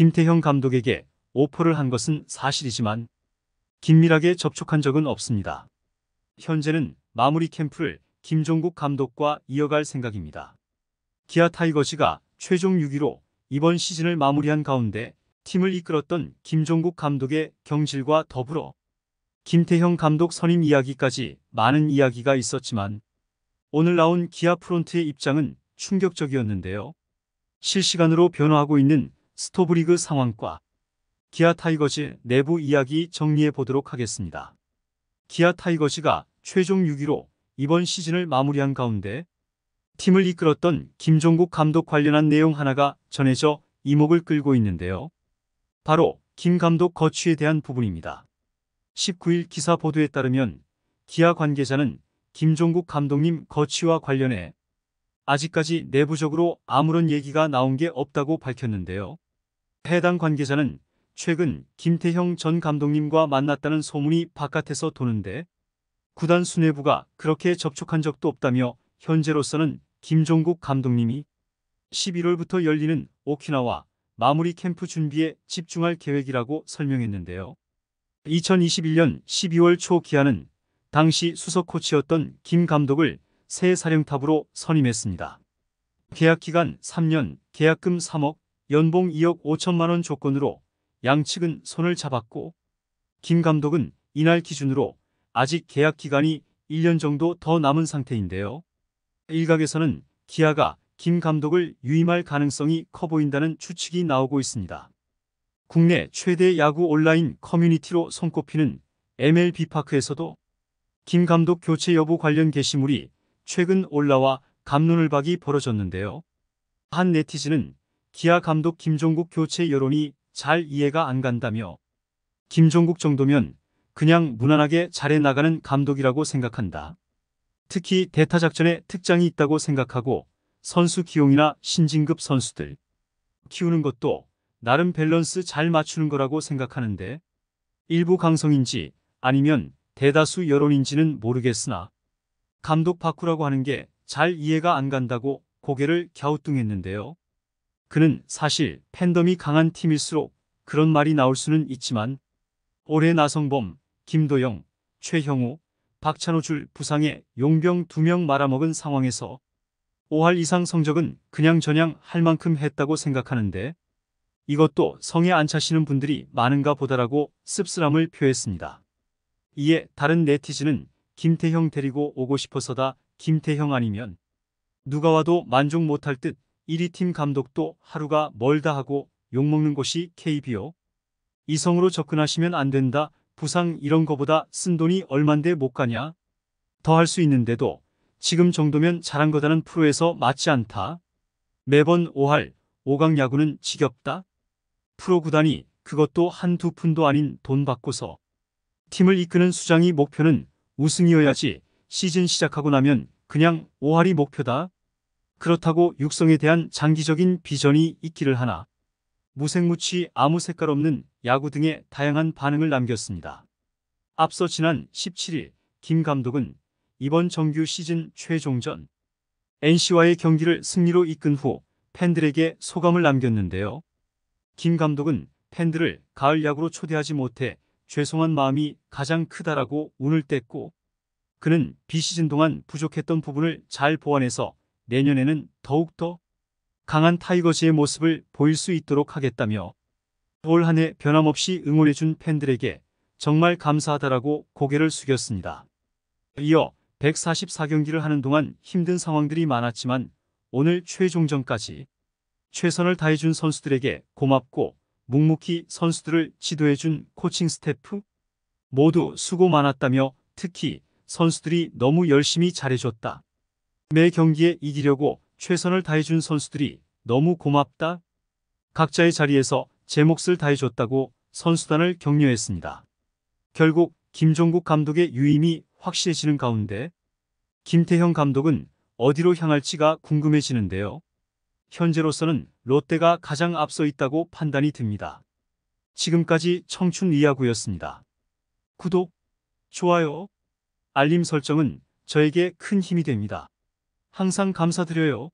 김태형 감독에게 오퍼를 한 것은 사실이지만 긴밀하게 접촉한 적은 없습니다. 현재는 마무리 캠프를 김종국 감독과 이어갈 생각입니다. 기아 타이거즈가 최종 6위로 이번 시즌을 마무리한 가운데 팀을 이끌었던 김종국 감독의 경질과 더불어 김태형 감독 선임 이야기까지 많은 이야기가 있었지만 오늘 나온 기아 프론트의 입장은 충격적이었는데요. 실시간으로 변화하고 있는 스토브리그 상황과 기아 타이거즈 내부 이야기 정리해 보도록 하겠습니다. 기아 타이거즈가 최종 6위로 이번 시즌을 마무리한 가운데 팀을 이끌었던 김종국 감독 관련한 내용 하나가 전해져 이목을 끌고 있는데요. 바로 김 감독 거취에 대한 부분입니다. 19일 기사 보도에 따르면 기아 관계자는 김종국 감독님 거취와 관련해 아직까지 내부적으로 아무런 얘기가 나온 게 없다고 밝혔는데요. 해당 관계자는 최근 김태형 전 감독님과 만났다는 소문이 바깥에서 도는데 구단 수뇌부가 그렇게 접촉한 적도 없다며 현재로서는 김종국 감독님이 11월부터 열리는 오키나와 마무리 캠프 준비에 집중할 계획이라고 설명했는데요. 2021년 12월 초 기아는 당시 수석 코치였던 김 감독을 새 사령탑으로 선임했습니다. 계약 기간 3년, 계약금 3억, 연봉 2억 5천만 원 조건으로 양측은 손을 잡았고 김 감독은 이날 기준으로 아직 계약 기간이 1년 정도 더 남은 상태인데요. 일각에서는 기아가 김 감독을 유임할 가능성이 커 보인다는 추측이 나오고 있습니다. 국내 최대 야구 온라인 커뮤니티로 손꼽히는 MLB 파크에서도 김 감독 교체 여부 관련 게시물이 최근 올라와 감론을 박이 벌어졌는데요. 한 네티즌은 기아 감독 김종국 교체 여론이 잘 이해가 안 간다며 김종국 정도면 그냥 무난하게 잘해 나가는 감독이라고 생각한다. 특히 대타 작전에 특장이 있다고 생각하고 선수 기용이나 신진급 선수들 키우는 것도 나름 밸런스 잘 맞추는 거라고 생각하는데 일부 강성인지 아니면 대다수 여론인지는 모르겠으나 감독 바꾸라고 하는 게 잘 이해가 안 간다고 고개를 갸우뚱했는데요. 그는 사실 팬덤이 강한 팀일수록 그런 말이 나올 수는 있지만 올해 나성범, 김도영, 최형우, 박찬호 줄 부상에 용병 2명 말아먹은 상황에서 5할 이상 성적은 그냥 저냥 할 만큼 했다고 생각하는데 이것도 성에 안 차시는 분들이 많은가 보다라고 씁쓸함을 표했습니다. 이에 다른 네티즌은 김태형 데리고 오고 싶어서다 김태형 아니면 누가 와도 만족 못할 듯 1위 팀 감독도 하루가 멀다 하고 욕먹는 곳이 KBO. 이성으로 접근하시면 안 된다. 부상 이런 거보다 쓴 돈이 얼만데 못 가냐? 더 할 수 있는데도 지금 정도면 잘한 거다는 프로에서 맞지 않다. 매번 5할 5강 야구는 지겹다. 프로 구단이 그것도 한두 푼도 아닌 돈 받고서 팀을 이끄는 수장이 목표는 우승이어야지 시즌 시작하고 나면 그냥 5할이 목표다. 그렇다고 육성에 대한 장기적인 비전이 있기를 하나 무색무취 아무 색깔 없는 야구 등의 다양한 반응을 남겼습니다. 앞서 지난 17일 김 감독은 이번 정규 시즌 최종전 NC와의 경기를 승리로 이끈 후 팬들에게 소감을 남겼는데요. 김 감독은 팬들을 가을 야구로 초대하지 못해 죄송한 마음이 가장 크다라고 운을 뗐고 그는 비시즌 동안 부족했던 부분을 잘 보완해서 내년에는 더욱더 강한 타이거즈의 모습을 보일 수 있도록 하겠다며 올 한해 변함없이 응원해준 팬들에게 정말 감사하다라고 고개를 숙였습니다. 이어 144경기를 하는 동안 힘든 상황들이 많았지만 오늘 최종전까지 최선을 다해준 선수들에게 고맙고 묵묵히 선수들을 지도해준 코칭 스태프 모두 수고 많았다며 특히 선수들이 너무 열심히 잘해줬다. 매 경기에 이기려고 최선을 다해준 선수들이 너무 고맙다. 각자의 자리에서 제 몫을 다해줬다고 선수단을 격려했습니다. 결국 김종국 감독의 유임이 확실해지는 가운데 김태형 감독은 어디로 향할지가 궁금해지는데요. 현재로서는 롯데가 가장 앞서 있다고 판단이 듭니다. 지금까지 청춘 이야구였습니다. 구독, 좋아요, 알림 설정은 저에게 큰 힘이 됩니다. 항상 감사드려요.